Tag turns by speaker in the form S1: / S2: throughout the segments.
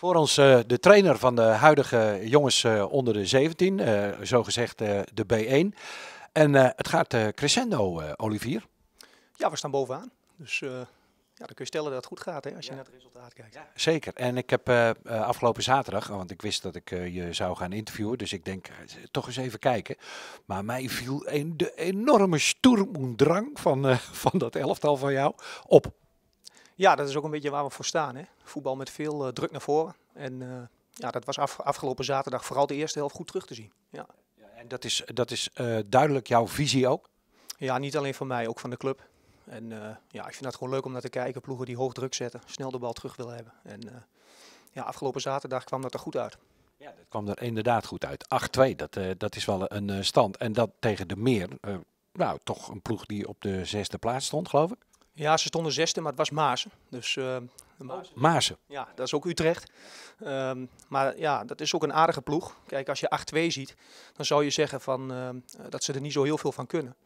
S1: Voor ons eh, de trainer van de huidige jongens eh, onder de 17, uh, eh, zogezegd de B1. En het gaat crescendo, Olivier.
S2: Ja, we staan bovenaan. Dus ja, dan kun je stellen dat het goed gaat hè, als je naar het
S1: resultaat kijkt. zeker. En ik heb afgelopen zaterdag, oh, want ik wist dat ik je zou gaan interviewen, dus ik denk toch eens even kijken. Maar mij viel een, de enorme stoermoendrang van, van dat elftal van jou op. Ja, dat is ook een beetje waar we voor
S2: staan. Hè? Voetbal met veel eh, druk naar voren. En eh, ja, dat was afgelopen zaterdag vooral de eerste helft goed terug te zien. Ja.
S1: ja en dat is, dat is eh, duidelijk jouw visie ook? Ja,
S2: niet alleen van mij, ook van de club. En ja, ik vind het gewoon leuk om naar te kijken. Ploegen die hoog druk zetten, snel de bal terug willen hebben. En ja, afgelopen zaterdag kwam dat er goed uit.
S1: Ja, dat kwam er inderdaad goed uit. 8-2, dat, dat is wel een stand. En dat tegen de meer, nou toch een ploeg die op de zesde plaats stond, geloof ik?
S2: Ja, ze stonden zesde, maar het was Maasen. Dus, uh, eh, Maasen. Ja, dat is ook Utrecht. Ehm, maar ja, dat is ook een aardige ploeg. Kijk, als je 8-2 ziet, dan zou je zeggen van, eh, dat ze er niet zo heel veel van kunnen.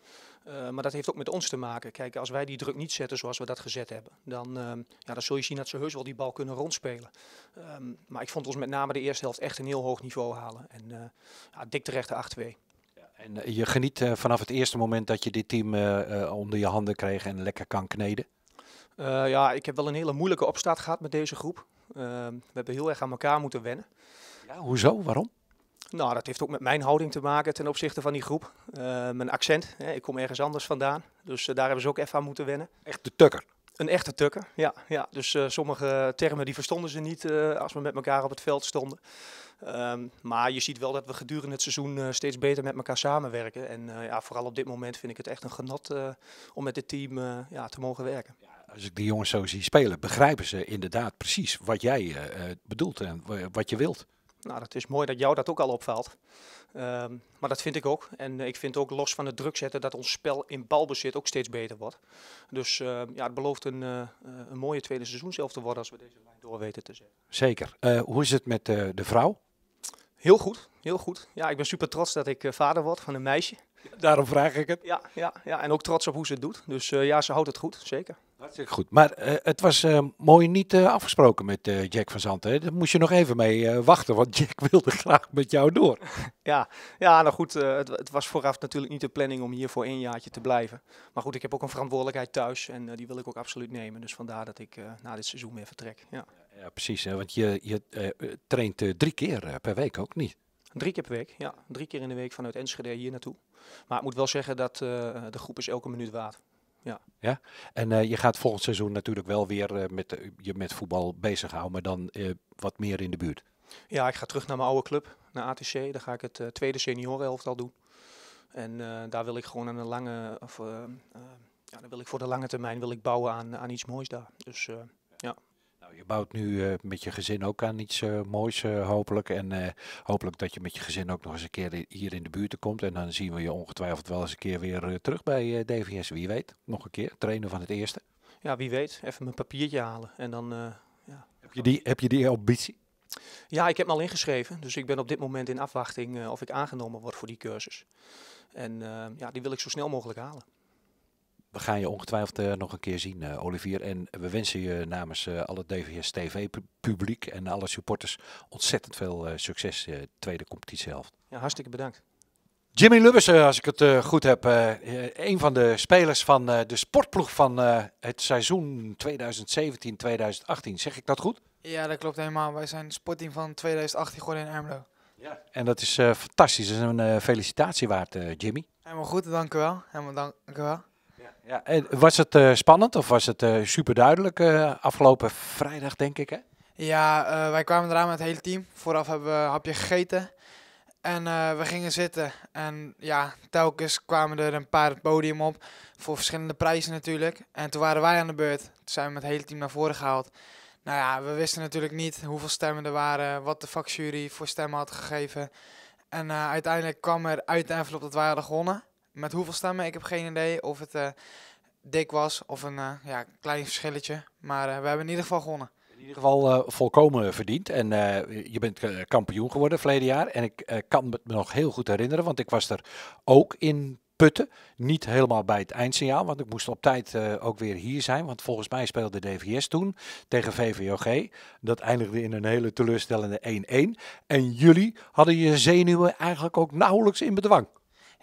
S2: Eh, maar dat heeft ook met ons te maken. Kijk, als wij die druk niet zetten zoals we dat gezet hebben, dan, ehm, ja, dan zul je zien dat ze heus wel die bal kunnen rondspelen. Ehm, maar ik vond ons met name de eerste helft echt een heel hoog niveau halen. En ja, dik terecht 8-2.
S1: En eh, je geniet eh, vanaf het eerste moment dat je dit team eh, onder je handen kreeg en lekker kan kneden?
S2: ja, ik heb wel een hele moeilijke opstart gehad met deze groep. we hebben heel erg aan elkaar moeten wennen.
S1: Ja, hoezo? Waarom?
S2: Nou, dat heeft ook met mijn houding te maken ten opzichte van die groep. mijn accent, hè, ik kom ergens anders vandaan. Dus daar hebben ze ook even aan moeten wennen. Echt de tukker? Een echte tukker, ja. ja. Dus eh, sommige termen die verstonden ze niet eh, als we met elkaar op het veld stonden. Ehm, maar je ziet wel dat we gedurende het seizoen eh, steeds beter met elkaar samenwerken. En ja, vooral op dit moment vind ik het echt een genot om met dit team ja, te mogen werken. Ja,
S1: als ik die jongens zo zie spelen, begrijpen ze inderdaad precies wat jij bedoelt en wat je wilt.
S2: Nou, dat is mooi dat jou dat ook al opvalt. Ehm, maar dat vind ik ook. En eh, ik vind ook los van het druk zetten dat ons spel in balbezit ook steeds beter wordt. Dus ehm, ja, het belooft een, eh, eh, een mooie tweede seizoen zelf te worden als we deze lijn door weten te zetten.
S1: Zeker. hoe is het met de vrouw? Heel goed,
S2: heel goed. Ja, ik ben super trots dat ik vader word van een meisje. Daarom vraag ik het. Ja, ja, ja, en ook trots op hoe ze het doet. Dus ja, ze houdt het goed, zeker. Hartstikke goed. Maar eh,
S1: het was eh, mooi niet eh, afgesproken met Jack van Zanten. Daar moest je nog even mee wachten, want Jack wilde graag met jou door.
S2: Ja, ja nou goed, het, het, was vooraf natuurlijk niet de planning om hier voor één jaartje te blijven. Maar goed, ik heb ook een verantwoordelijkheid thuis en die wil ik ook absoluut nemen. Dus vandaar dat ik na dit seizoen weer vertrek. Ja,
S1: ja precies. Hè, want je, je traint drie keer per week ook niet?
S2: Drie keer per week, ja. Drie keer in de week vanuit Enschede hier naartoe. Maar ik moet wel zeggen dat de groep is elke minuut waard. Ja.
S1: ja? En eh, je gaat volgend seizoen natuurlijk wel weer eh, met, eh, je met voetbal bezighouden, maar dan wat meer in de buurt.
S2: Ja, ik ga terug naar mijn oude club, naar ATC. Daar ga ik het tweede seniorenelftal doen. En daar wil ik gewoon aan een lange, of, ja, dan wil ik voor de lange termijn wil ik bouwen aan, aan iets moois daar. Dus ja,
S1: nou, je bouwt nu eh, met je gezin ook aan iets eh, moois, eh, hopelijk. En hopelijk dat je met je gezin ook nog eens een keer hier in de buurt komt. En dan zien we je ongetwijfeld wel eens een keer weer terug bij DVS. Wie weet, nog een keer, trainen van het eerste.
S2: Ja, wie weet. Even mijn papiertje halen. En dan,
S1: ja. heb, je die, heb je die ambitie?
S2: Ja, ik heb me al ingeschreven. Dus ik ben op dit moment in afwachting of ik aangenomen word voor die cursus. En ja, die wil ik zo snel mogelijk halen.
S1: We gaan je ongetwijfeld eh, nog een keer zien, eh, Olivier. En we wensen je namens eh, alle DVS TV-publiek en alle supporters ontzettend veel succes de tweede competitiehelft.
S2: Ja, hartstikke bedankt.
S1: Jimmy Lubbers, als ik het goed heb, een van de spelers van de sportploeg van het seizoen 2017-2018. Zeg ik dat goed?
S3: Ja, dat klopt helemaal. Wij zijn het sportteam van 2018 geworden in Ermelo.
S1: Ja. En dat is fantastisch. Dat is een felicitatie waard, Jimmy.
S3: Helemaal goed, dank u wel. Helemaal dank u wel.
S1: Ja. was het eh, spannend of was het uh, eh, super duidelijk eh, afgelopen vrijdag, denk ik? Hè?
S3: Ja, wij kwamen eraan met het hele team. Vooraf hebben we een hapje gegeten. En we gingen zitten. En ja, telkens kwamen er een paar het podium op. Voor verschillende prijzen natuurlijk. En toen waren wij aan de beurt. Toen zijn we met het hele team naar voren gehaald. Nou ja, we wisten natuurlijk niet hoeveel stemmen er waren. Wat de vakjury voor stemmen had gegeven. En uiteindelijk kwam er uit de envelop dat wij hadden gewonnen met hoeveel stemmen, ik heb geen idee of het eh, dik was of een eh, ja, klein verschilletje. Maar eh, we hebben in ieder geval gewonnen.
S1: In ieder geval volkomen verdiend. En je bent kampioen geworden verleden jaar. En ik kan me nog heel goed herinneren, want ik was er ook in Putten. Niet helemaal bij het eindsignaal, want ik moest op tijd ook weer hier zijn. Want volgens mij speelde DVS toen tegen VVOG. Dat eindigde in een hele teleurstellende 1-1. En jullie hadden je zenuwen eigenlijk ook nauwelijks in bedwang.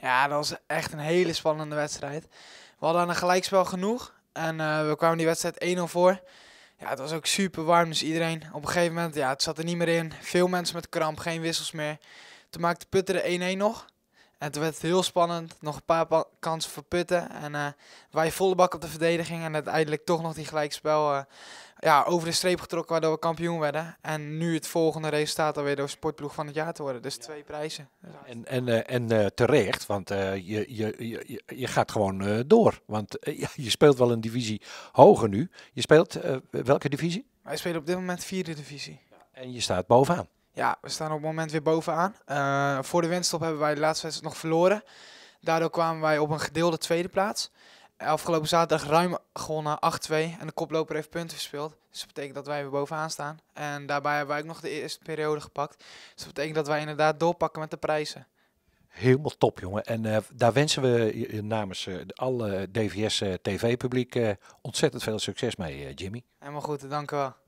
S3: Ja, dat was echt een hele spannende wedstrijd. We hadden een gelijkspel genoeg. En eh, we kwamen die wedstrijd 1-0 voor. Ja, het was ook super warm, dus iedereen op een gegeven moment, ja, het zat er niet meer in. Veel mensen met kramp, geen wissels meer. Toen maakte Putter de 1-1 nog. Het werd heel spannend. Nog een paar kansen voor Putten. En eh, wij volle bak op de verdediging. En uiteindelijk toch nog die gelijkspel eh, ja, over de streep getrokken. Waardoor we kampioen werden. En nu het volgende resultaat alweer door sportploeg van het jaar te worden. Dus twee
S1: prijzen. Dus en, en, eh, en terecht. Want je, je, je, je gaat gewoon door. Want je speelt wel een divisie hoger nu. Je speelt welke divisie? Wij
S3: spelen op dit moment vierde divisie. En
S1: je staat bovenaan.
S3: Ja, we staan op het moment weer bovenaan. Eh, voor de winststop hebben wij de laatste wedstrijd nog verloren. Daardoor kwamen wij op een gedeelde tweede plaats. Afgelopen zaterdag ruim gewonnen, 8-2. En de koploper heeft punten verspeeld. Dus dat betekent dat wij weer bovenaan staan. En daarbij hebben wij ook nog de eerste periode gepakt. Dus dat betekent dat wij inderdaad doorpakken met de prijzen.
S1: Helemaal top, jongen. En eh, daar wensen we namens eh, alle DVS-TV-publiek ontzettend veel succes mee, Jimmy.
S3: Helemaal goed, dank u wel.